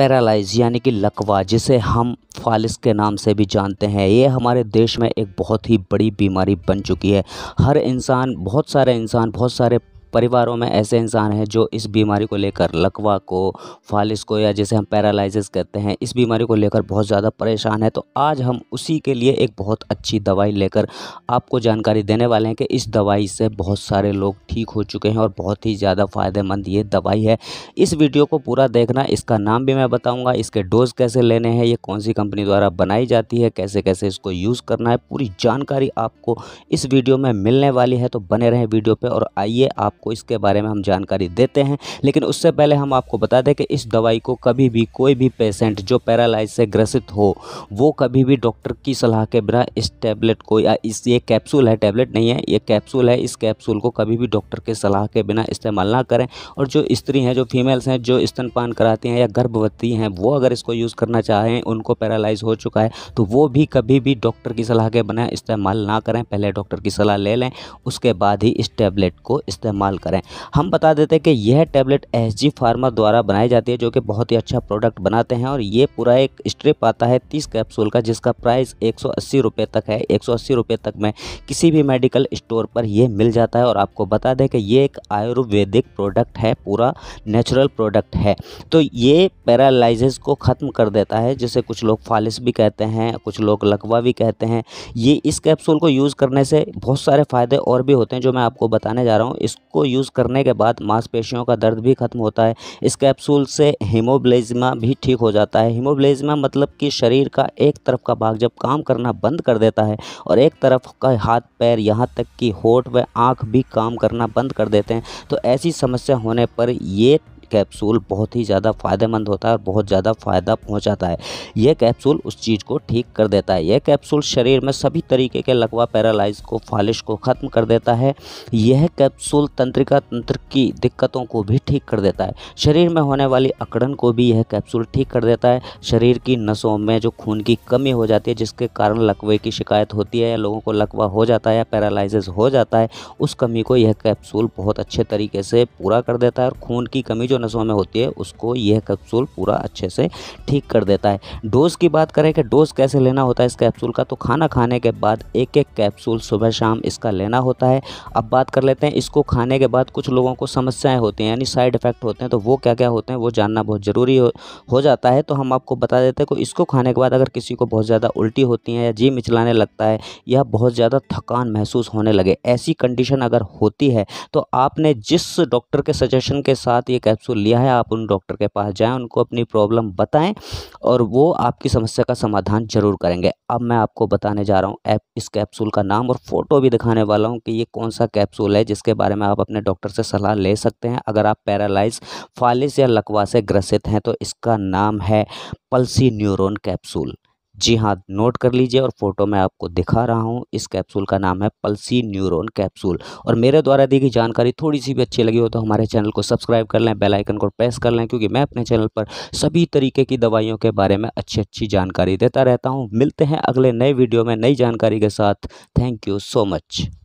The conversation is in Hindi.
पैरालाइज यानी कि लकवा जिसे हम फालिस के नाम से भी जानते हैं ये हमारे देश में एक बहुत ही बड़ी बीमारी बन चुकी है हर इंसान बहुत सारे इंसान बहुत सारे परिवारों में ऐसे इंसान हैं जो इस बीमारी को लेकर लकवा को फालिस को या जैसे हम पैरालाइजिस कहते हैं इस बीमारी को लेकर बहुत ज़्यादा परेशान है तो आज हम उसी के लिए एक बहुत अच्छी दवाई लेकर आपको जानकारी देने वाले हैं कि इस दवाई से बहुत सारे लोग ठीक हो चुके हैं और बहुत ही ज़्यादा फ़ायदेमंद ये दवाई है इस वीडियो को पूरा देखना इसका नाम भी मैं बताऊँगा इसके डोज कैसे लेने हैं ये कौन सी कंपनी द्वारा बनाई जाती है कैसे कैसे इसको यूज़ करना है पूरी जानकारी आपको इस वीडियो में मिलने वाली है तो बने रहें वीडियो पर और आइए आप आपको इसके बारे में हम जानकारी देते हैं लेकिन उससे पहले हम आपको बता दें कि इस दवाई को कभी भी कोई भी पेशेंट जो पैरालाइज से ग्रसित हो वो कभी भी डॉक्टर की सलाह के बिना इस टैबलेट को या इस ये कैप्सूल है टैबलेट नहीं है ये कैप्सूल है इस कैप्सूल को कभी भी डॉक्टर के सलाह के बिना इस्तेमाल ना करें और जो स्त्री हैं जो फीमेल्स हैं जो स्तनपान कराती हैं या गर्भवती हैं वो अगर इसको यूज़ करना चाहें उनको पैरालाइज हो चुका है तो वो भी कभी भी डॉक्टर की सलाह के बिना इस्तेमाल ना करें पहले डॉक्टर की सलाह ले लें उसके बाद ही इस टैबलेट को इस्तेमाल इस्तेमाल करें हम बता देते हैं कि यह टैबलेट एस जी फार्मा द्वारा बनाई जाती है जो कि बहुत ही अच्छा प्रोडक्ट बनाते हैं और ये पूरा एक स्ट्रिप आता है तीस कैप्सूल का जिसका प्राइस एक सौ तक है एक सौ तक में किसी भी मेडिकल स्टोर पर यह मिल जाता है और आपको बता दें कि ये एक आयुर्वेदिक प्रोडक्ट है पूरा नेचुरल प्रोडक्ट है तो ये पैरालाइजिस को ख़त्म कर देता है जिसे कुछ लोग फालिस भी कहते हैं कुछ लोग लकवा भी कहते हैं ये इस कैप्सूल को यूज़ करने से बहुत सारे फ़ायदे और भी होते हैं जो मैं आपको बताने जा रहा हूँ इसको इसको यूज़ करने के बाद मांसपेशियों का दर्द भी खत्म होता है इस कैप्सूल से हीमोब्लेजमा भी ठीक हो जाता है हीमोब्लेजमा मतलब कि शरीर का एक तरफ का भाग जब काम करना बंद कर देता है और एक तरफ का हाथ पैर यहाँ तक कि होठ व आँख भी काम करना बंद कर देते हैं तो ऐसी समस्या होने पर ये कैप्सूल बहुत ही ज़्यादा फ़ायदेमंद होता है और बहुत ज़्यादा फ़ायदा पहुँचाता है यह कैप्सूल उस चीज़ को ठीक कर देता है यह कैप्सूल शरीर में सभी तरीके के लकवा पैरालाइज को फालिश को ख़त्म कर देता है यह कैप्सूल तंत्रिका तंत्र की दिक्कतों को भी ठीक कर देता है शरीर में होने वाली अकड़न को भी यह कैप्सूल ठीक कर देता है शरीर की नसों में जो खून की कमी हो जाती है जिसके कारण लकवे की शिकायत होती है या लोगों को लकवा हो जाता है या पैरालिसिस हो जाता है उस कमी को यह कैप्सूल बहुत अच्छे तरीके से पूरा कर देता है और खून की कमी जो नसों में होती है उसको यह कैप्सूल पूरा अच्छे से ठीक कर देता है डोज की बात करें कि डोज कैसे लेना होता है इस कैप्सूल का तो खाना खाने के बाद एक एक कैप्सूल सुबह शाम इसका लेना होता है अब बात कर लेते हैं इसको खाने के बाद कुछ लोगों को समस्याएं होती हैं यानी साइड इफेक्ट होते हैं तो वो क्या क्या होते हैं वो जानना बहुत ज़रूरी हो, हो जाता है तो हम आपको बता देते हैं कि इसको खाने के बाद अगर किसी को बहुत ज़्यादा उल्टी होती है या जी मिचलाने लगता है या बहुत ज़्यादा थकान महसूस होने लगे ऐसी कंडीशन अगर होती है तो आपने जिस डॉक्टर के सजेशन के साथ ये कैप्सूल उसको तो लिया है आप उन डॉक्टर के पास जाएँ उनको अपनी प्रॉब्लम बताएँ और वो आपकी समस्या का समाधान जरूर करेंगे अब मैं आपको बताने जा रहा हूँ ऐप इस कैप्सूल का नाम और फ़ोटो भी दिखाने वाला हूँ कि ये कौन सा कैप्सूल है जिसके बारे में आप अपने डॉक्टर से सलाह ले सकते हैं अगर आप पैरालाइज फालिस या लकवा से ग्रसित हैं तो इसका नाम है पल्सी न्यूरोन कैप्सूल जी हाँ नोट कर लीजिए और फोटो मैं आपको दिखा रहा हूँ इस कैप्सूल का नाम है पल्सी न्यूरॉन कैप्सूल और मेरे द्वारा दी गई जानकारी थोड़ी सी भी अच्छी लगी हो तो हमारे चैनल को सब्सक्राइब कर लें बेल आइकन को प्रेस कर लें क्योंकि मैं अपने चैनल पर सभी तरीके की दवाइयों के बारे में अच्छी अच्छी जानकारी देता रहता हूँ मिलते हैं अगले नए वीडियो में नई जानकारी के साथ थैंक यू सो मच